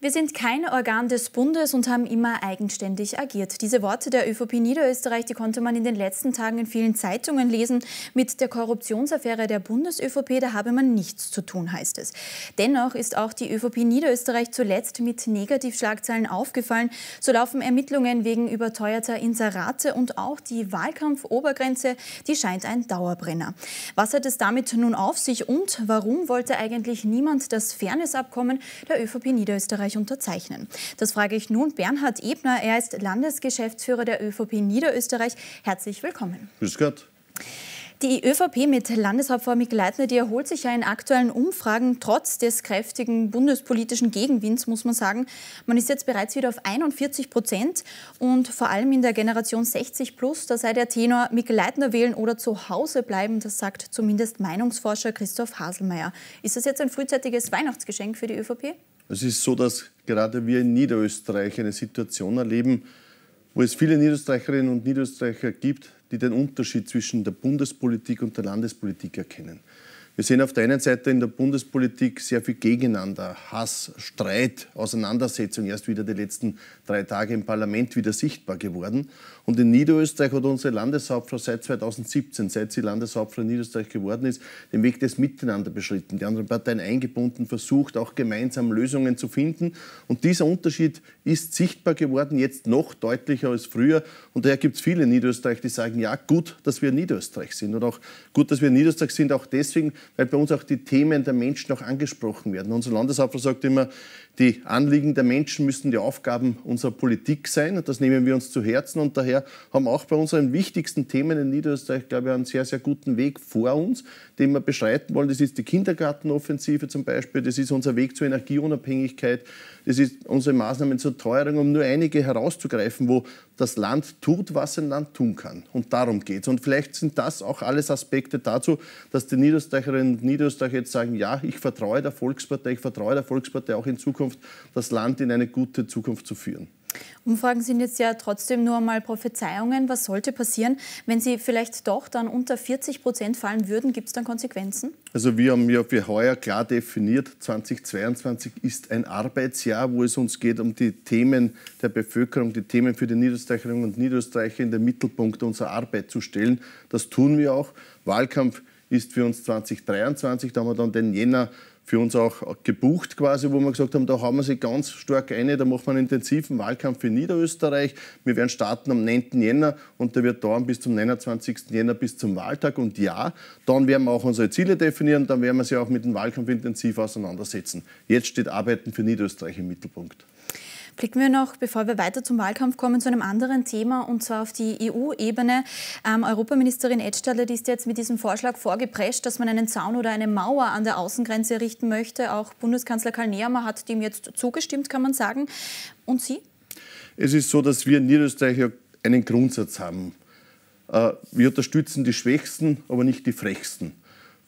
Wir sind kein Organ des Bundes und haben immer eigenständig agiert. Diese Worte der ÖVP Niederösterreich, die konnte man in den letzten Tagen in vielen Zeitungen lesen. Mit der Korruptionsaffäre der Bundes-ÖVP, da habe man nichts zu tun, heißt es. Dennoch ist auch die ÖVP Niederösterreich zuletzt mit Negativschlagzeilen aufgefallen. So laufen Ermittlungen wegen überteuerter Inserate und auch die Wahlkampfobergrenze, die scheint ein Dauerbrenner. Was hat es damit nun auf sich und warum wollte eigentlich niemand das Fairnessabkommen der ÖVP Niederösterreich Österreich unterzeichnen? Das frage ich nun Bernhard Ebner. Er ist Landesgeschäftsführer der ÖVP Niederösterreich. Herzlich willkommen. Grüß Gott. Die ÖVP mit Landeshauptfrau Mikl-Leitner, die erholt sich ja in aktuellen Umfragen trotz des kräftigen bundespolitischen Gegenwinds, muss man sagen. Man ist jetzt bereits wieder auf 41 Prozent und vor allem in der Generation 60 plus, da sei der Tenor Mikl-Leitner wählen oder zu Hause bleiben, das sagt zumindest Meinungsforscher Christoph Haselmeier. Ist das jetzt ein frühzeitiges Weihnachtsgeschenk für die ÖVP? Es ist so, dass gerade wir in Niederösterreich eine Situation erleben, wo es viele Niederösterreicherinnen und Niederösterreicher gibt, die den Unterschied zwischen der Bundespolitik und der Landespolitik erkennen. Wir sehen auf der einen Seite in der Bundespolitik sehr viel gegeneinander, Hass, Streit, Auseinandersetzung, erst wieder die letzten drei Tage im Parlament wieder sichtbar geworden. Und in Niederösterreich hat unsere Landeshauptfrau seit 2017, seit sie Landeshauptfrau in Niederösterreich geworden ist, den Weg des Miteinander beschritten, die anderen Parteien eingebunden, versucht auch gemeinsam Lösungen zu finden. Und dieser Unterschied ist sichtbar geworden, jetzt noch deutlicher als früher. Und daher gibt es viele in Niederösterreich, die sagen, ja gut, dass wir in Niederösterreich sind. Und auch gut, dass wir in Niederösterreich sind, auch deswegen, weil bei uns auch die Themen der Menschen auch angesprochen werden. Unser Landeshauptmann sagt immer, die Anliegen der Menschen müssen die Aufgaben unserer Politik sein. Und das nehmen wir uns zu Herzen. Und daher haben auch bei unseren wichtigsten Themen in Niederösterreich, glaube ich, einen sehr, sehr guten Weg vor uns, den wir beschreiten wollen. Das ist die Kindergartenoffensive zum Beispiel. Das ist unser Weg zur Energieunabhängigkeit. Es ist unsere Maßnahmen zur Teuerung, um nur einige herauszugreifen, wo das Land tut, was ein Land tun kann. Und darum geht es. Und vielleicht sind das auch alles Aspekte dazu, dass die Niederösterreicherinnen und Niederösterreicher jetzt sagen, ja, ich vertraue der Volkspartei, ich vertraue der Volkspartei auch in Zukunft, das Land in eine gute Zukunft zu führen. Umfragen sind jetzt ja trotzdem nur einmal Prophezeiungen. Was sollte passieren, wenn sie vielleicht doch dann unter 40 Prozent fallen würden? Gibt es dann Konsequenzen? Also wir haben ja für heuer klar definiert, 2022 ist ein Arbeitsjahr, wo es uns geht um die Themen der Bevölkerung, die Themen für die Niederösterreicherinnen und Niederösterreicher in den Mittelpunkt unserer Arbeit zu stellen. Das tun wir auch. Wahlkampf ist für uns 2023, da haben wir dann den Jänner für uns auch gebucht quasi, wo wir gesagt haben, da haben wir sie ganz stark eine, da macht man einen intensiven Wahlkampf für Niederösterreich. Wir werden starten am 9. Jänner und der wird dauern bis zum 29. Jänner bis zum Wahltag. Und ja, dann werden wir auch unsere Ziele definieren, dann werden wir sie auch mit dem Wahlkampf intensiv auseinandersetzen. Jetzt steht Arbeiten für Niederösterreich im Mittelpunkt. Blicken wir noch, bevor wir weiter zum Wahlkampf kommen, zu einem anderen Thema und zwar auf die EU-Ebene. Ähm, Europaministerin Edstaller, die ist jetzt mit diesem Vorschlag vorgeprescht, dass man einen Zaun oder eine Mauer an der Außengrenze errichten möchte. Auch Bundeskanzler Karl Nehammer hat dem jetzt zugestimmt, kann man sagen. Und Sie? Es ist so, dass wir in Niederösterreich einen Grundsatz haben. Äh, wir unterstützen die Schwächsten, aber nicht die Frechsten.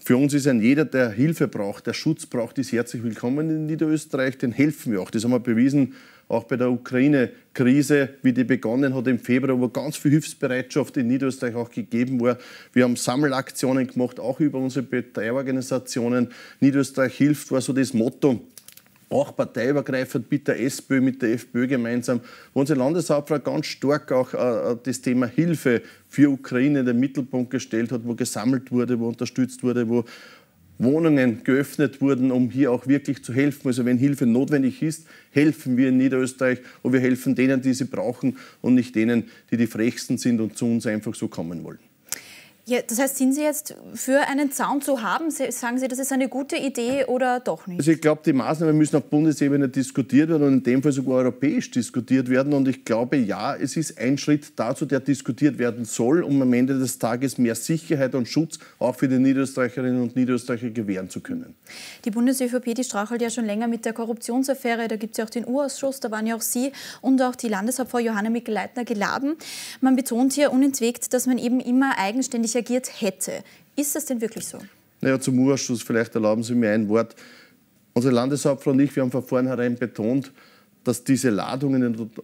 Für uns ist ein jeder, der Hilfe braucht, der Schutz braucht, ist herzlich willkommen in Niederösterreich. Den helfen wir auch. Das haben wir bewiesen, auch bei der Ukraine-Krise, wie die begonnen hat im Februar, wo ganz viel Hilfsbereitschaft in Niederösterreich auch gegeben war. Wir haben Sammelaktionen gemacht, auch über unsere Parteiorganisationen. Niederösterreich hilft war so das Motto auch parteiübergreifend mit der SPÖ, mit der FPÖ gemeinsam, wo unsere Landeshauptfrau ganz stark auch äh, äh, das Thema Hilfe für Ukraine in den Mittelpunkt gestellt hat, wo gesammelt wurde, wo unterstützt wurde, wo Wohnungen geöffnet wurden, um hier auch wirklich zu helfen. Also wenn Hilfe notwendig ist, helfen wir in Niederösterreich und wir helfen denen, die sie brauchen und nicht denen, die die frechsten sind und zu uns einfach so kommen wollen. Ja, das heißt, sind Sie jetzt für einen Zaun zu haben? Sagen Sie, das ist eine gute Idee oder doch nicht? Also ich glaube, die Maßnahmen müssen auf Bundesebene diskutiert werden und in dem Fall sogar europäisch diskutiert werden. Und ich glaube, ja, es ist ein Schritt dazu, der diskutiert werden soll, um am Ende des Tages mehr Sicherheit und Schutz auch für die Niederösterreicherinnen und Niederösterreicher gewähren zu können. Die Bundes-ÖVP, die strachelt ja schon länger mit der Korruptionsaffäre. Da gibt es ja auch den U-Ausschuss, da waren ja auch Sie und auch die Landeshauptfrau Johanna Mikl-Leitner geladen. Man betont hier unentwegt, dass man eben immer eigenständig reagiert hätte. Ist das denn wirklich so? Naja, zum Urausschuss vielleicht erlauben Sie mir ein Wort. Unsere Landeshauptfrau und ich, wir haben von vornherein betont, dass diese Ladung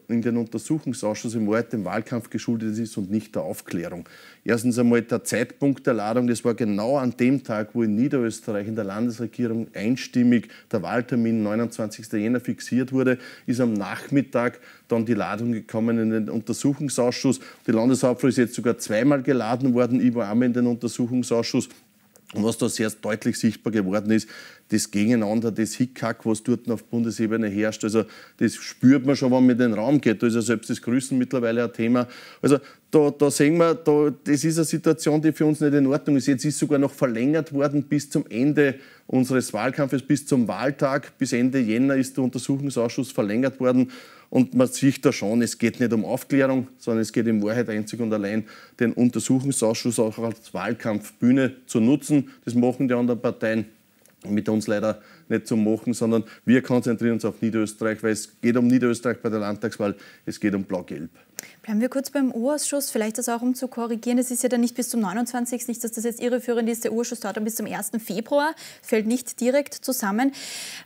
in den, Untersuchungsausschuss im Wahrheit dem Wahlkampf geschuldet ist und nicht der Aufklärung. Erstens einmal der Zeitpunkt der Ladung, das war genau an dem Tag, wo in Niederösterreich in der Landesregierung einstimmig der Wahltermin 29. Jänner fixiert wurde, ist am Nachmittag dann die Ladung gekommen in den Untersuchungsausschuss. Die Landeshauptfrau ist jetzt sogar zweimal geladen worden, ich war einmal in den Untersuchungsausschuss. Und was da sehr deutlich sichtbar geworden ist, das Gegeneinander, das Hickhack, was dort auf Bundesebene herrscht, also das spürt man schon, wenn man in den Raum geht. Da ist ja selbst das Grüßen mittlerweile ein Thema. Also da, da sehen wir, da, das ist eine Situation, die für uns nicht in Ordnung ist. Jetzt ist sogar noch verlängert worden bis zum Ende unseres Wahlkampfes, bis zum Wahltag. Bis Ende Jänner ist der Untersuchungsausschuss verlängert worden. Und man sieht da schon, es geht nicht um Aufklärung, sondern es geht in Wahrheit einzig und allein, den Untersuchungsausschuss auch als Wahlkampfbühne zu nutzen. Das machen die anderen Parteien mit uns leider nicht zu machen, sondern wir konzentrieren uns auf Niederösterreich, weil es geht um Niederösterreich bei der Landtagswahl, es geht um Blau-Gelb. Bleiben wir kurz beim U-Ausschuss, vielleicht das auch um zu korrigieren. Es ist ja dann nicht bis zum 29. Nicht, dass das jetzt irreführend ist. Der U-Ausschuss dauert dann bis zum 1. Februar, fällt nicht direkt zusammen.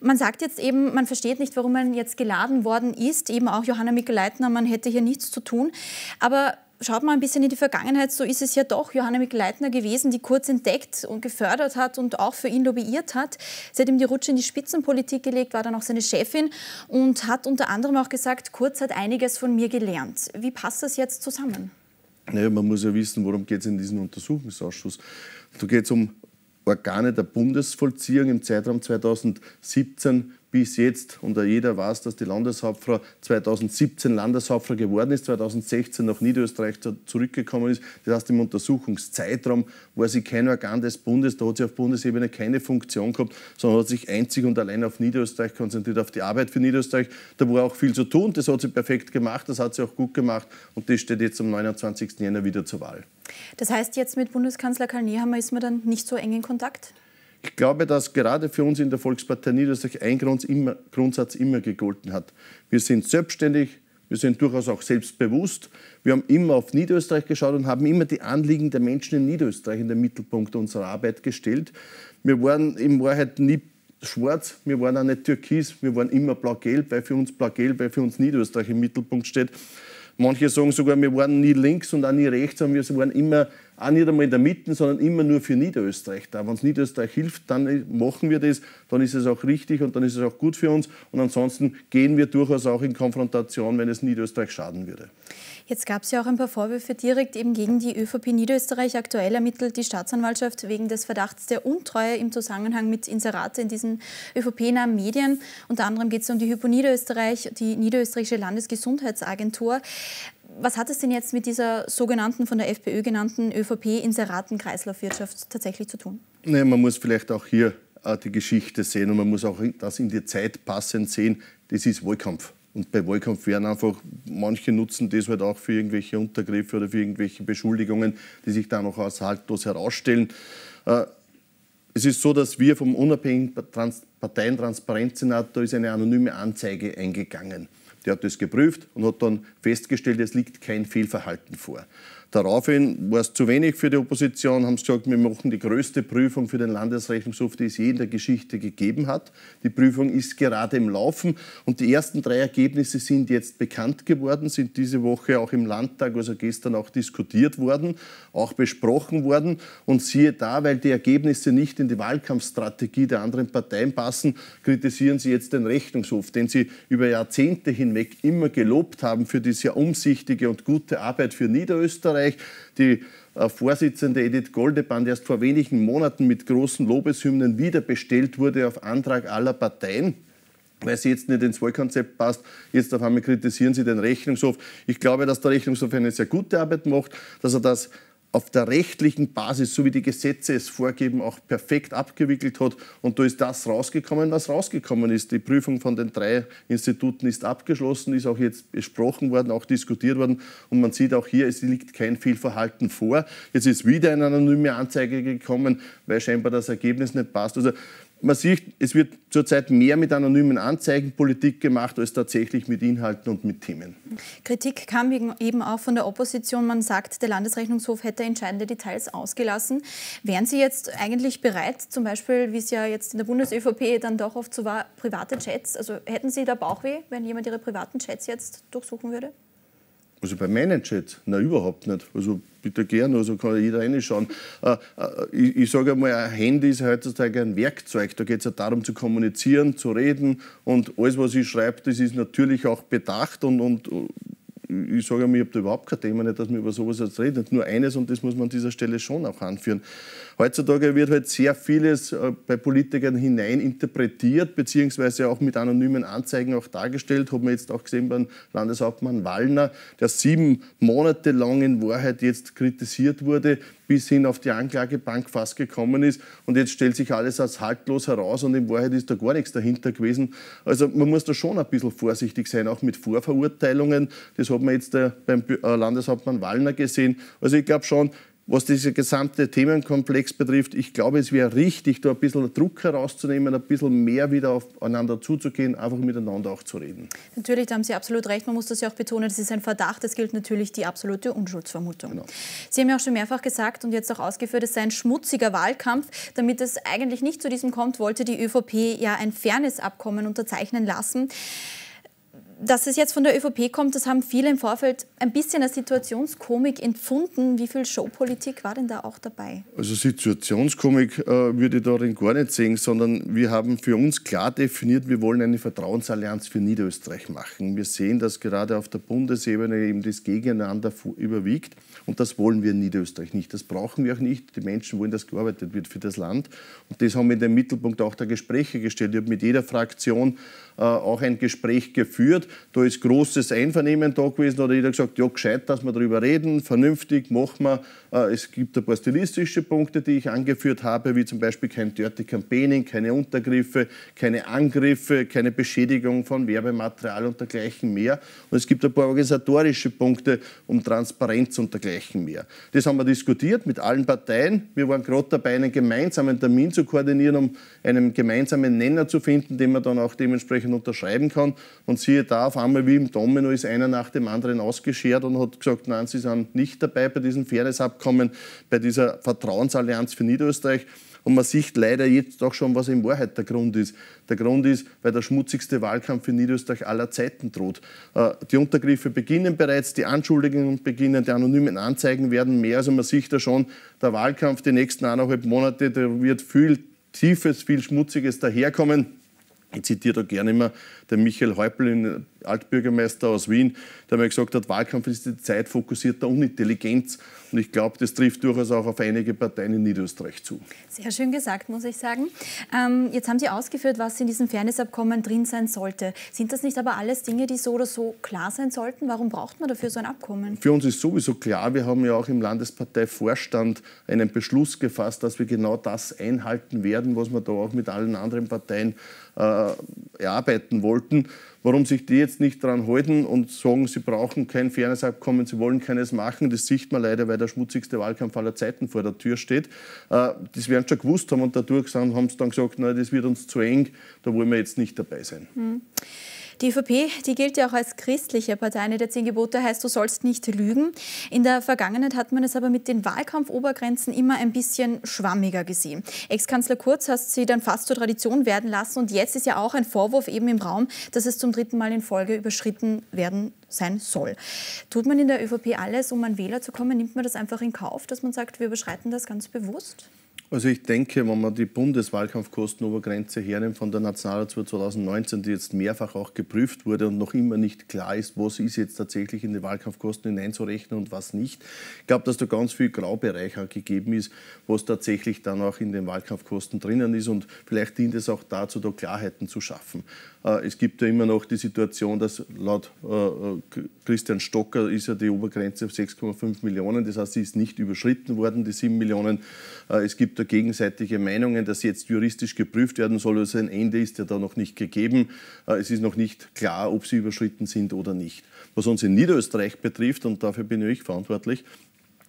Man sagt jetzt eben, man versteht nicht, warum man jetzt geladen worden ist. Eben auch Johanna mikkel leitner man hätte hier nichts zu tun. Aber schaut mal ein bisschen in die Vergangenheit, so ist es ja doch Johanna Mikl-Leitner gewesen, die kurz entdeckt und gefördert hat und auch für ihn lobbyiert hat. Sie hat ihm die Rutsche in die Spitzenpolitik gelegt, war dann auch seine Chefin und hat unter anderem auch gesagt, Kurz hat einiges von mir gelernt. Wie passt das jetzt zusammen? Naja, man muss ja wissen, worum geht es in diesem Untersuchungsausschuss. Da geht es um Organe der Bundesvollziehung im Zeitraum 2017 bis jetzt, und jeder weiß, dass die Landeshauptfrau 2017 Landeshauptfrau geworden ist, 2016 nach Niederösterreich zurückgekommen ist. Das heißt, im Untersuchungszeitraum war sie kein Organ des Bundes, da hat sie auf Bundesebene keine Funktion gehabt, sondern hat sich einzig und allein auf Niederösterreich konzentriert, auf die Arbeit für Niederösterreich. Da war auch viel zu tun, das hat sie perfekt gemacht, das hat sie auch gut gemacht und das steht jetzt am 29. Jänner wieder zur Wahl. Das heißt, jetzt mit Bundeskanzler Karl Nehammer ist man dann nicht so eng in Kontakt? Ich glaube, dass gerade für uns in der Volkspartei Niederösterreich ein Grunds immer, Grundsatz immer gegolten hat. Wir sind selbstständig, wir sind durchaus auch selbstbewusst. Wir haben immer auf Niederösterreich geschaut und haben immer die Anliegen der Menschen in Niederösterreich in den Mittelpunkt unserer Arbeit gestellt. Wir waren in Wahrheit nie schwarz, wir waren auch nicht türkis, wir waren immer blau-gelb, weil für uns blau-gelb, weil für uns Niederösterreich im Mittelpunkt steht. Manche sagen sogar, wir waren nie links und auch nie rechts, sondern wir waren immer, auch nicht einmal in der Mitte, sondern immer nur für Niederösterreich da. Wenn es Niederösterreich hilft, dann äh, machen wir das, dann ist es auch richtig und dann ist es auch gut für uns. Und ansonsten gehen wir durchaus auch in Konfrontation, wenn es Niederösterreich schaden würde. Jetzt gab es ja auch ein paar Vorwürfe direkt eben gegen die ÖVP Niederösterreich. Aktuell ermittelt die Staatsanwaltschaft wegen des Verdachts der Untreue im Zusammenhang mit Inserate in diesen ÖVP-nahen Medien. Unter anderem geht es um die Hypo Niederösterreich, die niederösterreichische Landesgesundheitsagentur. Was hat es denn jetzt mit dieser sogenannten, von der FPÖ genannten ÖVP-Inseraten-Kreislaufwirtschaft tatsächlich zu tun? Nee, man muss vielleicht auch hier äh, die Geschichte sehen und man muss auch das in die Zeit passend sehen. Das ist Wahlkampf. Und bei Wahlkampf werden einfach, manche nutzen das halt auch für irgendwelche Untergriffe oder für irgendwelche Beschuldigungen, die sich dann auch als haltlos herausstellen. Äh, es ist so, dass wir vom unabhängigen Trans Parteientransparenzsenat, da ist eine anonyme Anzeige eingegangen. Der hat das geprüft und hat dann festgestellt, es liegt kein Fehlverhalten vor. Daraufhin war es zu wenig für die Opposition, haben sie gesagt, wir machen die größte Prüfung für den Landesrechnungshof, die es je in der Geschichte gegeben hat. Die Prüfung ist gerade im Laufen und die ersten drei Ergebnisse sind jetzt bekannt geworden, sind diese Woche auch im Landtag, also gestern auch diskutiert worden, auch besprochen worden und siehe da, weil die Ergebnisse nicht in die Wahlkampfstrategie der anderen Parteien passen, kritisieren sie jetzt den Rechnungshof, den sie über Jahrzehnte hinweg immer gelobt haben für die sehr umsichtige und gute Arbeit für Niederösterreich Österreich. Die äh, Vorsitzende Edith Goldeband erst vor wenigen Monaten mit großen Lobeshymnen wieder bestellt wurde auf Antrag aller Parteien weil sie jetzt nicht ins Wahlkonzept passt. Jetzt auf einmal kritisieren sie den Rechnungshof. Ich glaube, dass der Rechnungshof eine sehr gute Arbeit macht, dass er das auf der rechtlichen Basis, so wie die Gesetze es vorgeben, auch perfekt abgewickelt hat. Und da ist das rausgekommen, was rausgekommen ist. Die Prüfung von den drei Instituten ist abgeschlossen, ist auch jetzt besprochen worden, auch diskutiert worden. Und man sieht auch hier, es liegt kein Fehlverhalten vor. Jetzt ist wieder eine anonyme Anzeige gekommen, weil scheinbar das Ergebnis nicht passt. Also man sieht, es wird zurzeit mehr mit anonymen Anzeigen Politik gemacht als tatsächlich mit Inhalten und mit Themen. Kritik kam eben auch von der Opposition. Man sagt, der Landesrechnungshof hätte entscheidende Details ausgelassen. Wären Sie jetzt eigentlich bereit, zum Beispiel, wie es ja jetzt in der Bundes-ÖVP dann doch oft so war, private Chats, also hätten Sie da Bauchweh, wenn jemand Ihre privaten Chats jetzt durchsuchen würde? Also bei meinen Chats? Na, überhaupt nicht. Also bitte gern, also kann jeder reinschauen. Äh, äh ich, ich sage einmal, ein Handy ist heutzutage ein Werkzeug. Da geht es ja darum zu kommunizieren, zu reden und alles, was ich schreibe, das ist natürlich auch bedacht und, und ich sage mir, ich habe da überhaupt kein Thema, nicht, dass man über sowas jetzt redet. Nur eines, und das muss man an dieser Stelle schon auch anführen. Heutzutage wird halt sehr vieles äh, bei Politikern hinein interpretiert, beziehungsweise auch mit anonymen Anzeigen auch dargestellt. Haben wir jetzt auch gesehen beim Landeshauptmann Wallner, der sieben Monate lang in Wahrheit jetzt kritisiert wurde, bis hin auf die Anklagebank fast gekommen ist. Und jetzt stellt sich alles als haltlos heraus und in Wahrheit ist da gar nichts dahinter gewesen. Also man muss da schon ein bisschen vorsichtig sein, auch mit Vorverurteilungen. Das hat man jetzt äh, beim äh, Landeshauptmann Wallner gesehen. Also ich glaube schon, was dieser gesamte Themenkomplex betrifft, ich glaube, es wäre richtig, da ein bisschen Druck herauszunehmen, ein bisschen mehr wieder aufeinander zuzugehen, einfach miteinander auch zu reden. Natürlich, da haben Sie absolut recht. Man muss das ja auch betonen, das ist ein Verdacht. Es gilt natürlich die absolute Unschuldsvermutung. Genau. Sie haben ja auch schon mehrfach gesagt und jetzt auch ausgeführt, es sei ein schmutziger Wahlkampf. Damit es eigentlich nicht zu diesem kommt, wollte die ÖVP ja ein Fairnessabkommen unterzeichnen lassen dass es jetzt von der ÖVP kommt, das haben viele im Vorfeld ein bisschen als Situationskomik empfunden. Wie viel Showpolitik war denn da auch dabei? Also Situationskomik äh, würde ich darin gar nicht sehen, sondern wir haben für uns klar definiert, wir wollen eine Vertrauensallianz für Niederösterreich machen. Wir sehen, dass gerade auf der Bundesebene eben das Gegeneinander überwiegt und das wollen wir in Niederösterreich nicht. Das brauchen wir auch nicht. Die Menschen wollen, dass gearbeitet wird für das Land und das haben wir in den Mittelpunkt auch der Gespräche gestellt. Ich habe mit jeder Fraktion äh, auch ein Gespräch geführt da ist großes Einvernehmen da gewesen, da hat jeder gesagt, ja, gescheit, dass wir darüber reden, vernünftig, machen wir. Äh, es gibt ein paar stilistische Punkte, die ich angeführt habe, wie zum Beispiel kein Dirty Campaigning, keine Untergriffe, keine Angriffe, keine Beschädigung von Werbematerial und dergleichen mehr. Und es gibt ein paar organisatorische Punkte um Transparenz und dergleichen mehr. Das haben wir diskutiert mit allen Parteien. Wir waren gerade dabei, einen gemeinsamen Termin zu koordinieren, um einen gemeinsamen Nenner zu finden, den man dann auch dementsprechend unterschreiben kann. Und siehe da, auf einmal wie im Domino ist einer nach dem anderen ausgeschert und hat gesagt, nein, sie sind nicht dabei bei diesem Fairness-Abkommen. Abkommen bei dieser Vertrauensallianz für Niederösterreich. Und man sieht leider jetzt auch schon, was in Wahrheit der Grund ist. Der Grund ist, weil der schmutzigste Wahlkampf in Niederösterreich aller Zeiten droht. Äh, die Untergriffe beginnen bereits, die Anschuldigungen beginnen, die anonymen Anzeigen werden mehr. Also man sieht da schon, der Wahlkampf die nächsten eineinhalb Monate, da wird viel Tiefes, viel Schmutziges daherkommen. Ich zitiere da gerne immer den Michael Häupl, Altbürgermeister aus Wien, der mir gesagt hat, Wahlkampf ist die Zeit fokussierter Unintelligenz. Und ich glaube, das trifft durchaus auch auf einige Parteien in Niederösterreich zu. Sehr schön gesagt, muss ich sagen. Ähm, jetzt haben Sie ausgeführt, was in diesem Fairnessabkommen drin sein sollte. Sind das nicht aber alles Dinge, die so oder so klar sein sollten? Warum braucht man dafür so ein Abkommen? Für uns ist sowieso klar, wir haben ja auch im Landesparteivorstand einen Beschluss gefasst, dass wir genau das einhalten werden, was wir da auch mit allen anderen Parteien äh, erarbeiten wollten, warum sich die jetzt nicht daran halten und sagen, sie brauchen kein Fairnessabkommen, sie wollen keines machen. Das sieht man leider, weil der schmutzigste Wahlkampf aller Zeiten vor der Tür steht. Äh, das werden sie schon gewusst haben und dadurch haben sie dann gesagt, nein, das wird uns zu eng, da wollen wir jetzt nicht dabei sein. Mhm. Die ÖVP, die gilt ja auch als christliche Partei. Eine der zehn Gebote heißt, du sollst nicht lügen. In der Vergangenheit hat man es aber mit den Wahlkampfobergrenzen immer ein bisschen schwammiger gesehen. Ex-Kanzler Kurz hat sie dann fast zur Tradition werden lassen. Und jetzt ist ja auch ein Vorwurf eben im Raum, dass es zum dritten Mal in Folge überschritten werden sein soll. Tut man in der ÖVP alles, um an Wähler zu kommen? Nimmt man das einfach in Kauf, dass man sagt, wir überschreiten das ganz bewusst? Also ich denke, wenn man die Bundeswahlkampfkostenobergrenze hernimmt von der Nationalratswahl 2019, die jetzt mehrfach auch geprüft wurde und noch immer nicht klar ist, was ist jetzt tatsächlich in die Wahlkampfkosten hineinzurechnen und was nicht. Ich glaube, dass da ganz viel Graubereich gegeben ist, was tatsächlich dann auch in den Wahlkampfkosten drinnen ist und vielleicht dient es auch dazu, da Klarheiten zu schaffen. Äh, es gibt ja immer noch die Situation, dass laut äh, äh, Christian Stocker ist ja die Obergrenze auf 6,5 Millionen, das heißt, sie ist nicht überschritten worden, die 7 Millionen. Es gibt da gegenseitige Meinungen, dass jetzt juristisch geprüft werden soll. Also ein Ende ist ja da noch nicht gegeben. Äh, es ist noch nicht klar, ob sie überschritten sind oder nicht. Was uns in Niederösterreich betrifft, und dafür bin ich verantwortlich,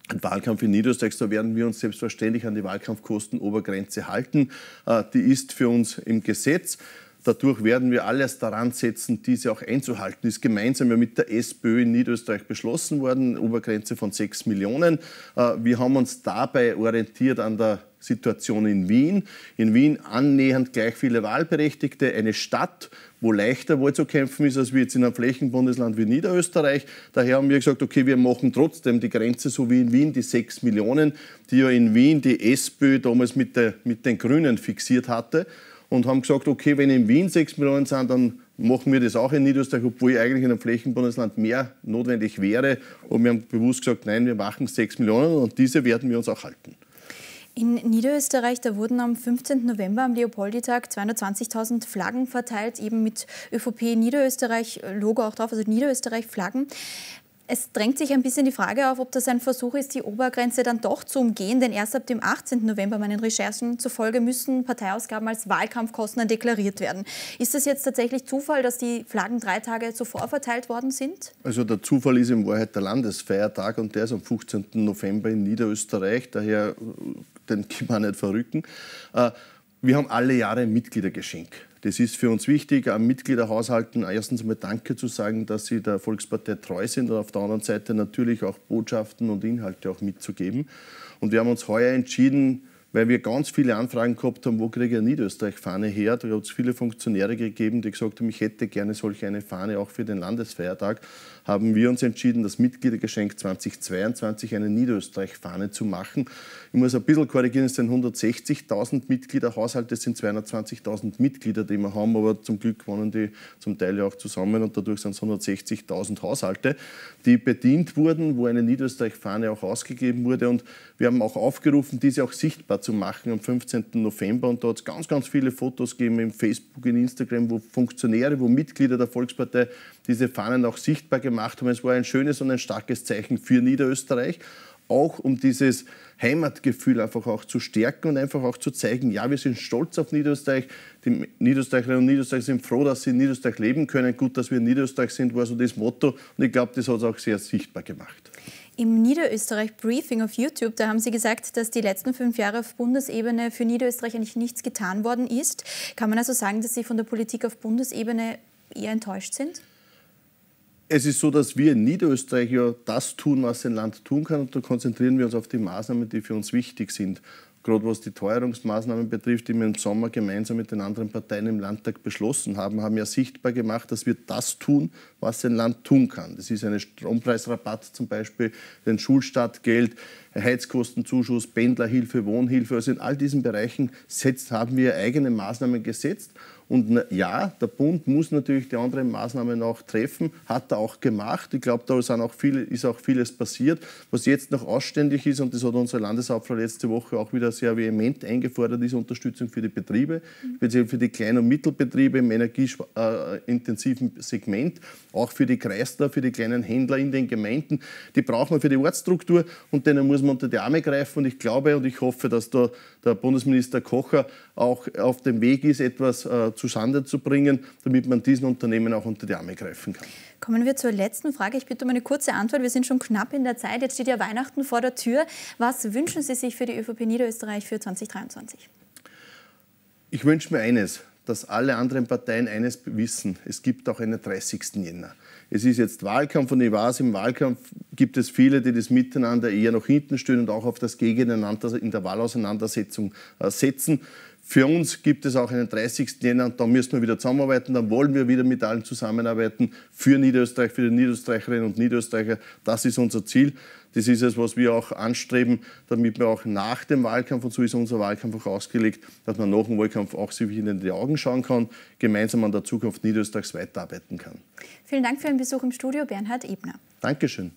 ein Wahlkampf in Niederösterreich, da werden wir uns selbstverständlich an die Wahlkampfkostenobergrenze halten. Äh, die ist für uns im Gesetz. Dadurch werden wir alles daran setzen, diese auch einzuhalten. Ist gemeinsam ja mit der SPÖ in Niederösterreich beschlossen worden, Obergrenze von 6 Millionen. Äh, wir haben uns dabei orientiert an der Situation in Wien. In Wien annähernd gleich viele Wahlberechtigte, eine Stadt, wo leichter Wahl zu kämpfen ist, als wir jetzt in einem Flächenbundesland wie Niederösterreich. Daher haben wir gesagt, okay, wir machen trotzdem die Grenze so wie in Wien, die 6 Millionen, die ja in Wien die SPÖ damals mit, der, mit den Grünen fixiert hatte und haben gesagt, okay, wenn in Wien 6 Millionen sind, dann machen wir das auch in Niederösterreich, obwohl eigentlich in einem Flächenbundesland mehr notwendig wäre. Und wir haben bewusst gesagt, nein, wir machen 6 Millionen und diese werden wir uns auch halten. In Niederösterreich, da wurden am 15. November am Leopolditag 220.000 Flaggen verteilt, eben mit ÖVP Niederösterreich Logo auch drauf, also Niederösterreich Flaggen. Es drängt sich ein bisschen die Frage auf, ob das ein Versuch ist, die Obergrenze dann doch zu umgehen, denn erst ab dem 18. November meinen Recherchen zufolge müssen Parteiausgaben als Wahlkampfkosten deklariert werden. Ist das jetzt tatsächlich Zufall, dass die Flaggen drei Tage zuvor verteilt worden sind? Also der Zufall ist in Wahrheit der Landesfeiertag und der ist am 15. November in Niederösterreich, daher äh, den kann man nicht verrücken. Äh, wir haben alle Jahre ein Mitgliedergeschenk. Das ist für uns wichtig, an Mitgliederhaushalten erstens einmal Danke zu sagen, dass sie der Volkspartei treu sind und auf der anderen Seite natürlich auch Botschaften und Inhalte auch mitzugeben. Und wir haben uns heuer entschieden, weil wir ganz viele Anfragen gehabt haben, wo kriege ich eine Niederösterreich-Fahne her? Da hat es viele Funktionäre gegeben, die gesagt haben, ich hätte gerne solch eine Fahne auch für den Landesfeiertag haben wir uns entschieden, das Mitgliedergeschenk 2022 eine Niederösterreich-Fahne zu machen. Ich muss ein bisschen korrigieren, es sind 160.000 Mitgliederhaushalte, es sind 220.000 Mitglieder, die wir haben, aber zum Glück wohnen die zum Teil ja auch zusammen und dadurch sind es 160.000 Haushalte, die bedient wurden, wo eine Niederösterreich-Fahne auch ausgegeben wurde. Und wir haben auch aufgerufen, diese auch sichtbar zu machen am 15. November. Und da hat es ganz, ganz viele Fotos gegeben im Facebook, in Instagram, wo Funktionäre, wo Mitglieder der Volkspartei diese Fahnen auch sichtbar gemacht haben. Es war ein schönes und ein starkes Zeichen für Niederösterreich, auch um dieses Heimatgefühl einfach auch zu stärken und einfach auch zu zeigen, ja, wir sind stolz auf Niederösterreich. Die Niederösterreicherinnen und Niederösterreicher sind froh, dass sie in Niederösterreich leben können. Gut, dass wir in Niederösterreich sind, war so das Motto. Und ich glaube, das hat es auch sehr sichtbar gemacht. Im Niederösterreich-Briefing auf YouTube, da haben Sie gesagt, dass die letzten fünf Jahre auf Bundesebene für Niederösterreich eigentlich nichts getan worden ist. Kann man also sagen, dass Sie von der Politik auf Bundesebene eher enttäuscht sind? es ist so, dass wir in Niederösterreich ja das tun, was ein Land tun kann. Und da konzentrieren wir uns auf die Maßnahmen, die für uns wichtig sind. Gerade was die Teuerungsmaßnahmen betrifft, die wir im Sommer gemeinsam mit den anderen Parteien im Landtag beschlossen haben, haben ja sichtbar gemacht, dass wir das tun, was ein Land tun kann. Das ist ein Strompreisrabatt zum Beispiel, ein Schulstartgeld, Heizkostenzuschuss, Pendlerhilfe, Wohnhilfe. Also in all diesen Bereichen setzt, haben wir eigene Maßnahmen gesetzt und ja, der Bund muss natürlich die anderen Maßnahmen auch treffen, hat er auch gemacht. Ich glaube, da sind auch viel, ist auch vieles passiert. Was jetzt noch ausständig ist, und das hat unsere Landeshauptfrau letzte Woche auch wieder sehr vehement eingefordert, ist Unterstützung für die Betriebe, speziell mhm. für die Klein- und Mittelbetriebe im energieintensiven Segment, auch für die Kreisler, für die kleinen Händler in den Gemeinden. Die braucht man für die Ortsstruktur und denen muss man unter die Arme greifen. Und ich glaube und ich hoffe, dass da der Bundesminister Kocher auch auf dem Weg ist, etwas zu äh, zustande zu bringen, damit man diesen Unternehmen auch unter die Arme greifen kann. Kommen wir zur letzten Frage. Ich bitte um eine kurze Antwort. Wir sind schon knapp in der Zeit. Jetzt steht ja Weihnachten vor der Tür. Was wünschen Sie sich für die ÖVP Niederösterreich für 2023? Ich wünsche mir eines, dass alle anderen Parteien eines wissen. Es gibt auch einen 30. Jänner. Es ist jetzt Wahlkampf und ich weiß, im Wahlkampf gibt es viele, die das Miteinander eher nach hinten stehen und auch auf das Gegeneinander in der Wahlauseinandersetzung äh, setzen. Für uns gibt es auch einen 30. Jänner und da müssen wir wieder zusammenarbeiten, dann wollen wir wieder mit allen zusammenarbeiten für Niederösterreich, für die Niederösterreicherinnen und Niederösterreicher. Das ist unser Ziel. Das ist es, was wir auch anstreben, damit wir auch nach dem Wahlkampf, und so ist unser Wahlkampf auch ausgelegt, dass man nach dem Wahlkampf auch sich in die Augen schauen kann, gemeinsam an der Zukunft Niederösterreichs weiterarbeiten kann. Vielen Dank für Ihren Besuch im Studio, Bernhard Ebner. Dankeschön.